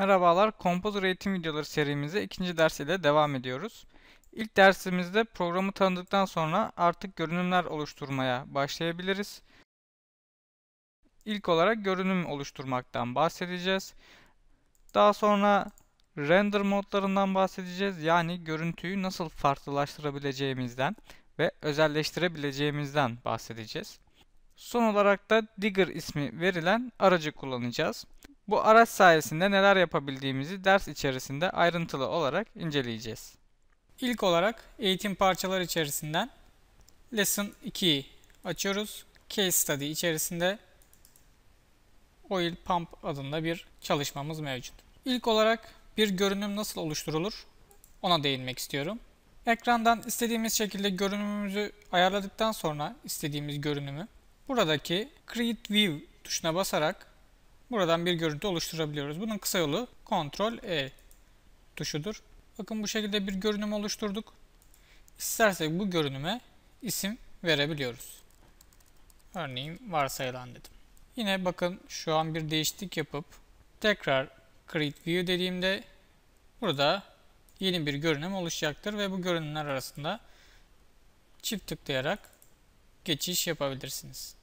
Merhabalar, Composer Eğitim Videoları serimize ikinci ders ile devam ediyoruz. İlk dersimizde programı tanıdıktan sonra artık görünümler oluşturmaya başlayabiliriz. İlk olarak görünüm oluşturmaktan bahsedeceğiz. Daha sonra render modlarından bahsedeceğiz. Yani görüntüyü nasıl farklılaştırabileceğimizden ve özelleştirebileceğimizden bahsedeceğiz. Son olarak da Digger ismi verilen aracı kullanacağız. Bu araç sayesinde neler yapabildiğimizi ders içerisinde ayrıntılı olarak inceleyeceğiz. İlk olarak eğitim parçaları içerisinden Lesson 2'yi açıyoruz. Case Study içerisinde Oil Pump adında bir çalışmamız mevcut. İlk olarak bir görünüm nasıl oluşturulur ona değinmek istiyorum. Ekrandan istediğimiz şekilde görünümümüzü ayarladıktan sonra istediğimiz görünümü buradaki Create View tuşuna basarak Buradan bir görüntü oluşturabiliyoruz. Bunun kısa yolu Ctrl E tuşudur. Bakın bu şekilde bir görünüm oluşturduk. İstersek bu görünüme isim verebiliyoruz. Örneğin varsayılan dedim. Yine bakın şu an bir değişiklik yapıp tekrar Create View dediğimde burada yeni bir görünüm oluşacaktır ve bu görünümler arasında çift tıklayarak geçiş yapabilirsiniz.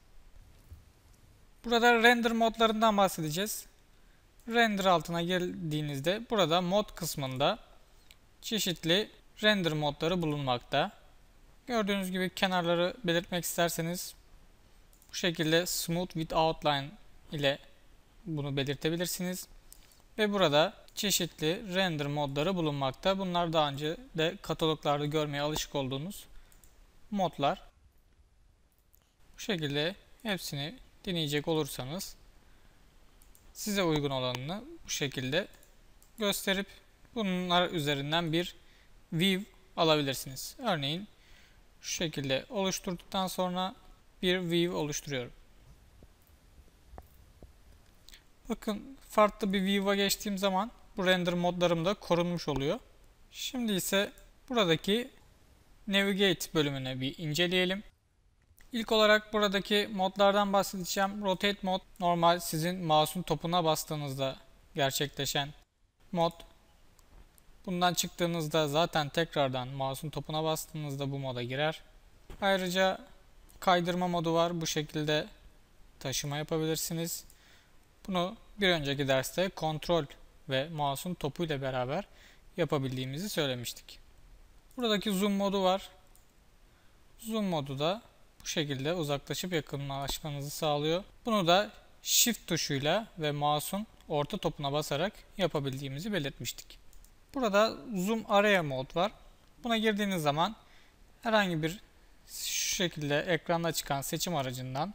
Burada render modlarından bahsedeceğiz. Render altına geldiğinizde burada mod kısmında çeşitli render modları bulunmakta. Gördüğünüz gibi kenarları belirtmek isterseniz bu şekilde Smooth with Outline ile bunu belirtebilirsiniz. Ve burada çeşitli render modları bulunmakta. Bunlar daha önce de kataloglarda görmeye alışık olduğunuz modlar. Bu şekilde hepsini deneyecek olursanız size uygun olanını bu şekilde gösterip bunlar üzerinden bir view alabilirsiniz. Örneğin şu şekilde oluşturduktan sonra bir view oluşturuyorum. Bakın farklı bir view'a geçtiğim zaman bu render modlarım da korunmuş oluyor. Şimdi ise buradaki navigate bölümüne bir inceleyelim. İlk olarak buradaki modlardan bahsedeceğim. Rotate mod normal sizin mouse'un topuna bastığınızda gerçekleşen mod. Bundan çıktığınızda zaten tekrardan mouse'un topuna bastığınızda bu moda girer. Ayrıca kaydırma modu var. Bu şekilde taşıma yapabilirsiniz. Bunu bir önceki derste kontrol ve mouse'un topu ile beraber yapabildiğimizi söylemiştik. Buradaki zoom modu var. Zoom modu da bu şekilde uzaklaşıp yakınlaşmanızı sağlıyor. Bunu da Shift tuşuyla ve mouse'un orta topuna basarak yapabildiğimizi belirtmiştik. Burada Zoom Area mod var. Buna girdiğiniz zaman herhangi bir şu şekilde ekranda çıkan seçim aracından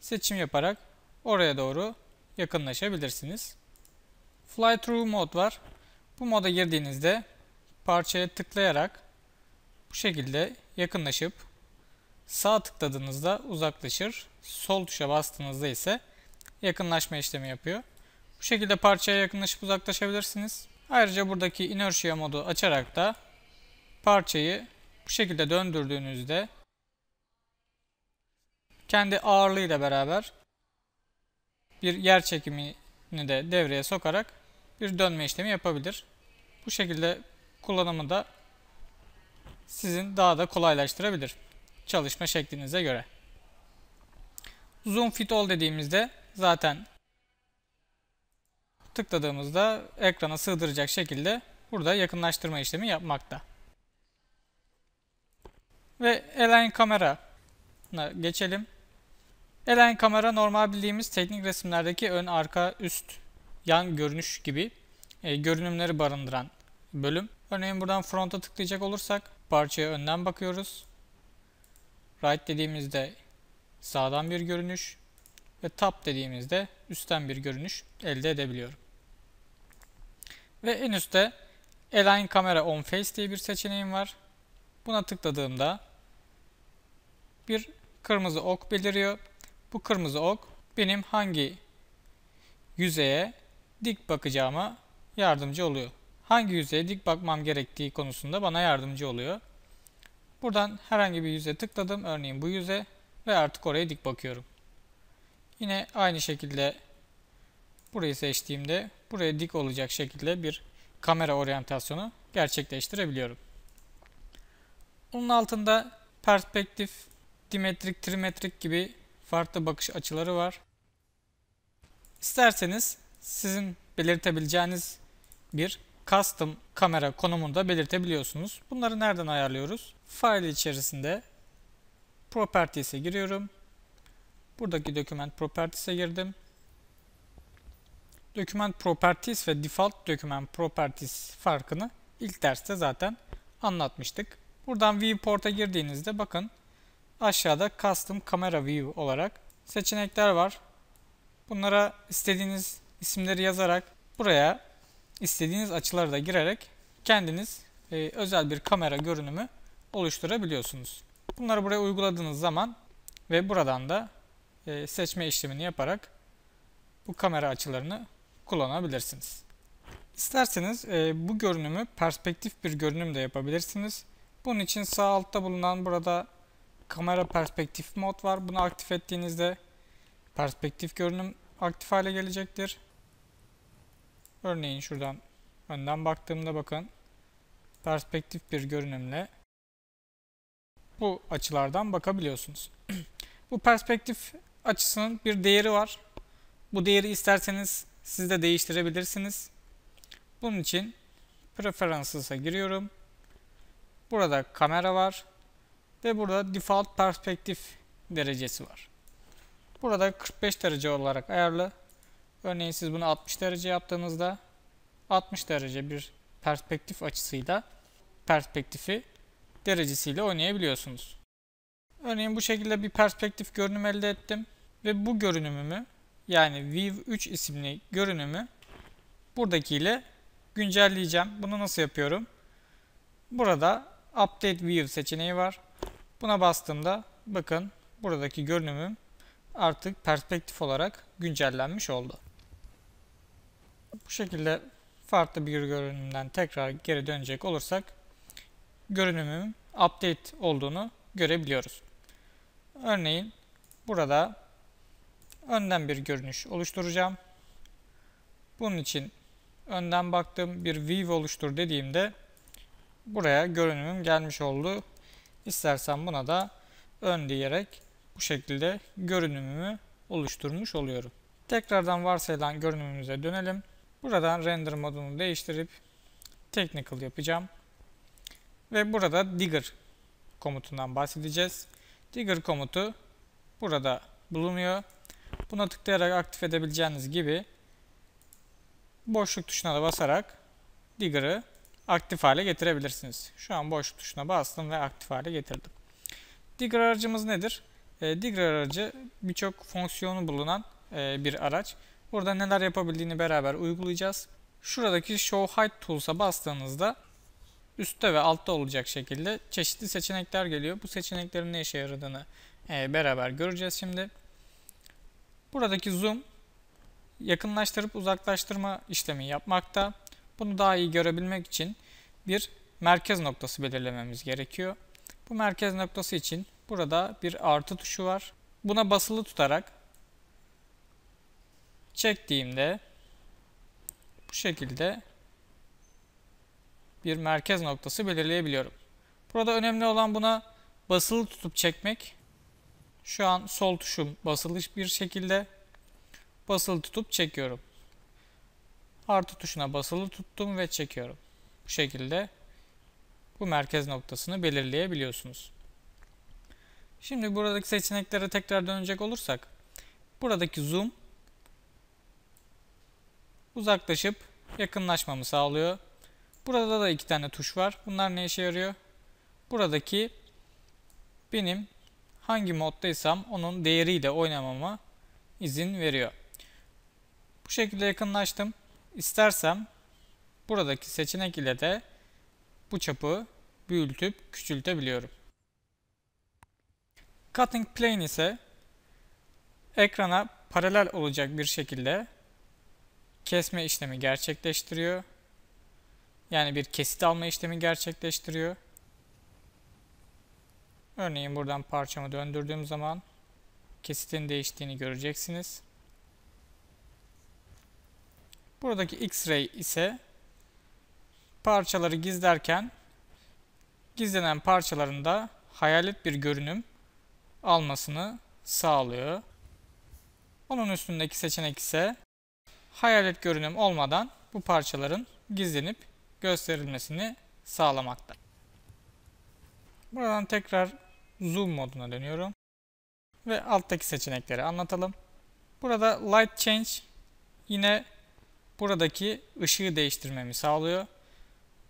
seçim yaparak oraya doğru yakınlaşabilirsiniz. Fly Through mod var. Bu moda girdiğinizde parçaya tıklayarak bu şekilde yakınlaşıp Sağ tıkladığınızda uzaklaşır. Sol tuşa bastığınızda ise yakınlaşma işlemi yapıyor. Bu şekilde parçaya yakınlaşıp uzaklaşabilirsiniz. Ayrıca buradaki inertia modu açarak da parçayı bu şekilde döndürdüğünüzde kendi ağırlığıyla beraber bir yer çekimini de devreye sokarak bir dönme işlemi yapabilir. Bu şekilde kullanımı da sizin daha da kolaylaştırabilir çalışma şeklinize göre. Zoom Fit All dediğimizde zaten tıkladığımızda ekrana sığdıracak şekilde burada yakınlaştırma işlemi yapmakta. Ve Align Kamera'na geçelim. Align Kamera normal bildiğimiz teknik resimlerdeki ön, arka, üst, yan görünüş gibi e, görünümleri barındıran bölüm. Örneğin buradan fronta tıklayacak olursak parçaya önden bakıyoruz. Right dediğimizde sağdan bir görünüş ve tap dediğimizde üstten bir görünüş elde edebiliyorum. Ve en üstte Align Camera On Face diye bir seçeneğim var. Buna tıkladığımda bir kırmızı ok beliriyor. Bu kırmızı ok benim hangi yüzeye dik bakacağıma yardımcı oluyor. Hangi yüzeye dik bakmam gerektiği konusunda bana yardımcı oluyor. Buradan herhangi bir yüze tıkladım. Örneğin bu yüze ve artık oraya dik bakıyorum. Yine aynı şekilde burayı seçtiğimde buraya dik olacak şekilde bir kamera oryantasyonu gerçekleştirebiliyorum. Onun altında perspektif, dimetrik, trimetrik gibi farklı bakış açıları var. İsterseniz sizin belirtebileceğiniz bir custom kamera konumunu da belirtebiliyorsunuz. Bunları nereden ayarlıyoruz? File içerisinde Properties'e giriyorum. Buradaki Document Properties'e girdim. Document Properties ve Default Document Properties farkını ilk derste zaten anlatmıştık. Buradan Viewport'a girdiğinizde bakın aşağıda Custom Camera View olarak seçenekler var. Bunlara istediğiniz isimleri yazarak buraya istediğiniz açıları da girerek kendiniz e, özel bir kamera görünümü oluşturabiliyorsunuz. Bunları buraya uyguladığınız zaman ve buradan da e, seçme işlemini yaparak bu kamera açılarını kullanabilirsiniz. İsterseniz e, bu görünümü perspektif bir görünüm de yapabilirsiniz. Bunun için sağ altta bulunan burada kamera perspektif mod var. Bunu aktif ettiğinizde perspektif görünüm aktif hale gelecektir. Örneğin şuradan önden baktığımda bakın perspektif bir görünümle bu açılardan bakabiliyorsunuz. bu perspektif açısının bir değeri var. Bu değeri isterseniz siz de değiştirebilirsiniz. Bunun için Preferences'a giriyorum. Burada kamera var ve burada default perspektif derecesi var. Burada 45 derece olarak ayarlı. Örneğin siz bunu 60 derece yaptığınızda 60 derece bir perspektif açısıyla perspektifi derecesiyle oynayabiliyorsunuz. Örneğin bu şekilde bir perspektif görünüm elde ettim ve bu görünümümü yani View 3 isimli görünümü buradakiyle güncelleyeceğim. Bunu nasıl yapıyorum? Burada Update View seçeneği var. Buna bastığımda bakın buradaki görünümüm artık perspektif olarak güncellenmiş oldu. Bu şekilde farklı bir görünümden tekrar geri dönecek olursak görünümüm update olduğunu görebiliyoruz. Örneğin burada önden bir görünüş oluşturacağım. Bunun için önden baktığım bir view oluştur dediğimde buraya görünümüm gelmiş oldu. İstersen buna da ön diyerek bu şekilde görünümümü oluşturmuş oluyorum. Tekrardan varsayılan görünümümüze dönelim. Buradan render modunu değiştirip technical yapacağım. Ve burada digger komutundan bahsedeceğiz. Digger komutu burada bulunuyor. Buna tıklayarak aktif edebileceğiniz gibi boşluk tuşuna da basarak digger'ı aktif hale getirebilirsiniz. Şu an boşluk tuşuna bastım ve aktif hale getirdim. Digger aracımız nedir? E, Digger aracı birçok fonksiyonu bulunan e, bir araç. Burada neler yapabildiğini beraber uygulayacağız. Şuradaki Show Height Tools'a bastığınızda üstte ve altta olacak şekilde çeşitli seçenekler geliyor. Bu seçeneklerin ne işe yaradığını e, beraber göreceğiz şimdi. Buradaki zoom yakınlaştırıp uzaklaştırma işlemi yapmakta. Bunu daha iyi görebilmek için bir merkez noktası belirlememiz gerekiyor. Bu merkez noktası için burada bir artı tuşu var. Buna basılı tutarak çektiğimde bu şekilde bir merkez noktası belirleyebiliyorum. Burada önemli olan buna basılı tutup çekmek. Şu an sol tuşum basılı bir şekilde basılı tutup çekiyorum. Artı tuşuna basılı tuttum ve çekiyorum. Bu şekilde bu merkez noktasını belirleyebiliyorsunuz. Şimdi buradaki seçeneklere tekrar dönecek olursak buradaki zoom uzaklaşıp yakınlaşmamı sağlıyor. Burada da iki tane tuş var. Bunlar ne işe yarıyor? Buradaki benim hangi moddaysam onun değeriyle oynamama izin veriyor. Bu şekilde yakınlaştım. İstersem buradaki seçenek ile de bu çapı büyütüp küçültebiliyorum. Cutting plane ise ekrana paralel olacak bir şekilde kesme işlemi gerçekleştiriyor. Yani bir kesit alma işlemi gerçekleştiriyor. Örneğin buradan parçamı döndürdüğüm zaman kesitin değiştiğini göreceksiniz. Buradaki X-ray ise parçaları gizlerken gizlenen parçalarında hayalet bir görünüm almasını sağlıyor. Onun üstündeki seçenek ise hayalet görünüm olmadan bu parçaların gizlenip gösterilmesini sağlamakta. Buradan tekrar zoom moduna dönüyorum. Ve alttaki seçenekleri anlatalım. Burada light change yine buradaki ışığı değiştirmemi sağlıyor.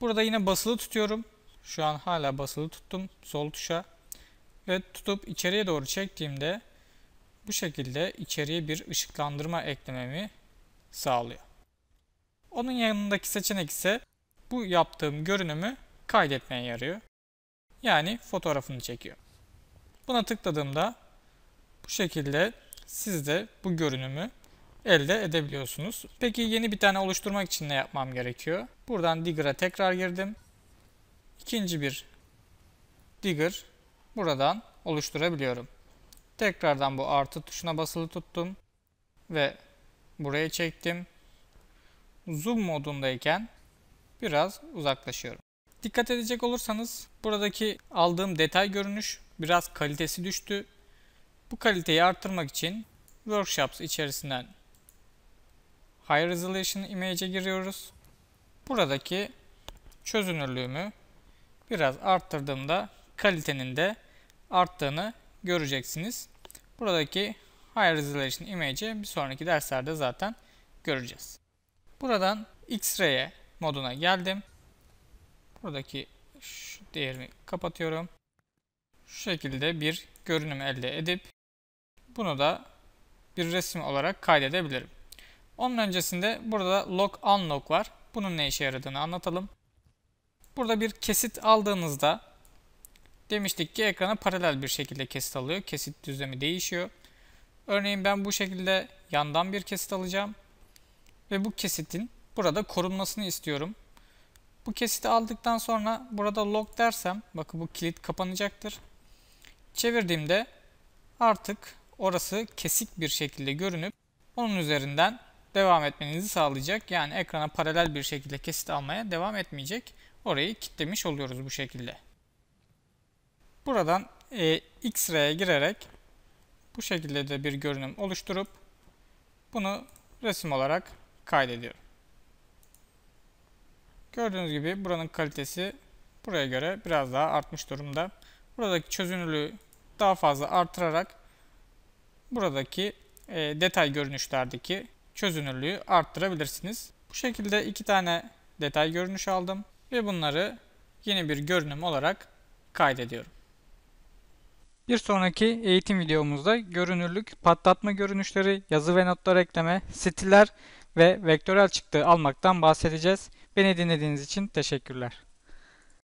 Burada yine basılı tutuyorum. Şu an hala basılı tuttum sol tuşa. Ve tutup içeriye doğru çektiğimde bu şekilde içeriye bir ışıklandırma eklememi sağlıyor. Onun yanındaki seçenek ise bu yaptığım görünümü kaydetmeye yarıyor. Yani fotoğrafını çekiyor. Buna tıkladığımda bu şekilde siz de bu görünümü elde edebiliyorsunuz. Peki yeni bir tane oluşturmak için ne yapmam gerekiyor? Buradan Digger'a tekrar girdim. İkinci bir Digger buradan oluşturabiliyorum. Tekrardan bu artı tuşuna basılı tuttum ve buraya çektim. Zoom modundayken biraz uzaklaşıyorum. Dikkat edecek olursanız buradaki aldığım detay görünüş biraz kalitesi düştü. Bu kaliteyi arttırmak için Workshops içerisinden High Resolution Image'e giriyoruz. Buradaki çözünürlüğümü biraz arttırdığımda kalitenin de arttığını göreceksiniz. Buradaki High Resolution Image'i bir sonraki derslerde zaten göreceğiz. Buradan X-Ray'e moduna geldim. Buradaki şu değerimi kapatıyorum. Şu şekilde bir görünüm elde edip bunu da bir resim olarak kaydedebilirim. Onun öncesinde burada lock unlock var. Bunun ne işe yaradığını anlatalım. Burada bir kesit aldığınızda demiştik ki ekrana paralel bir şekilde kesit alıyor. Kesit düzlemi değişiyor. Örneğin ben bu şekilde yandan bir kesit alacağım. Ve bu kesitin burada korunmasını istiyorum. Bu kesiti aldıktan sonra burada lock dersem bakın bu kilit kapanacaktır. Çevirdiğimde artık orası kesik bir şekilde görünüp onun üzerinden devam etmenizi sağlayacak. Yani ekrana paralel bir şekilde kesit almaya devam etmeyecek. Orayı kitlemiş oluyoruz bu şekilde. Buradan e, X-Ray'e girerek bu şekilde de bir görünüm oluşturup bunu resim olarak kaydediyorum. Gördüğünüz gibi buranın kalitesi buraya göre biraz daha artmış durumda. Buradaki çözünürlüğü daha fazla artırarak buradaki e, detay görünüşlerdeki çözünürlüğü arttırabilirsiniz. Bu şekilde iki tane detay görünüş aldım ve bunları yeni bir görünüm olarak kaydediyorum. Bir sonraki eğitim videomuzda görünürlük, patlatma görünüşleri, yazı ve notlar ekleme, stiller ve vektörel çıktı almaktan bahsedeceğiz. Beni dinlediğiniz için teşekkürler.